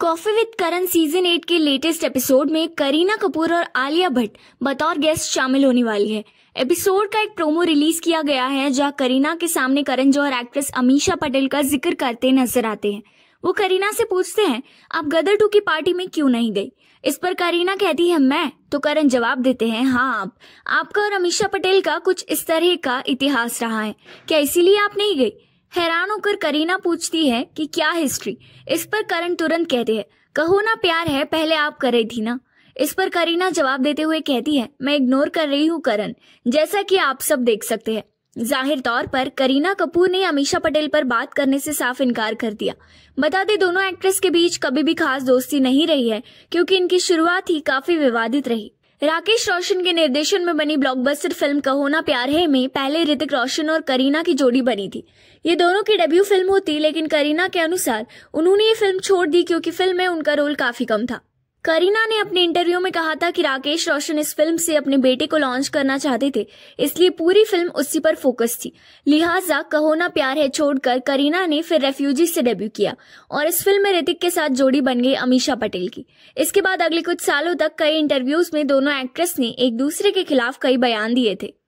coffee with Karan season eight के latest episode में करीना कपूर और आलिया भट्ट बतौर गेस्ट शामिल होने वाली है एपिसोड का एक प्रोमो रिलीज किया गया है जहां करीना के सामने करण जौहर एक्ट्रेस अमीशा पटेल का जिक्र करते नजर आते हैं वो करीना से पूछते हैं आप गदर टू की पार्टी में क्यों नहीं गई इस पर करीना कहती है मैं तो करण जवाब देते हैं हाँ आप आपका और अमीशा पटेल का कुछ इस तरह का इतिहास रहा है क्या इसीलिए आप नहीं गई हैरान होकर करीना पूछती है कि क्या हिस्ट्री इस पर करण तुरंत कहते हैं कहो ना प्यार है पहले आप कर रही थी ना इस पर करीना जवाब देते हुए कहती है मैं इग्नोर कर रही हूँ करण जैसा कि आप सब देख सकते हैं जाहिर तौर पर करीना कपूर ने अमीशा पटेल पर बात करने से साफ इनकार कर दिया बता दें दोनों एक्ट्रेस के बीच कभी भी खास दोस्ती नहीं रही है क्योंकि इनकी शुरुआत ही काफी विवादित रही राकेश रोशन के निर्देशन में बनी ब्लॉकबस्टर फिल्म कहो ना प्यार है में पहले ऋतिक रोशन और करीना की जोड़ी बनी थी ये दोनों की डेब्यू फिल्म होती लेकिन करीना के अनुसार उन्होंने ये फिल्म छोड़ दी क्योंकि फिल्म में उनका रोल काफी कम था करीना ने अपने इंटरव्यू में कहा था कि राकेश रोशन इस फिल्म से अपने बेटे को लॉन्च करना चाहते थे इसलिए पूरी फिल्म उसी पर फोकस थी लिहाजा कहो ना प्यार है छोड़कर करीना ने फिर रेफ्यूजी से डेब्यू किया और इस फिल्म में ऋतिक के साथ जोड़ी बन गई अमीशा पटेल की इसके बाद अगले कुछ सालों तक कई इंटरव्यूज में दोनों एक्ट्रेस ने एक दूसरे के खिलाफ कई बयान दिए थे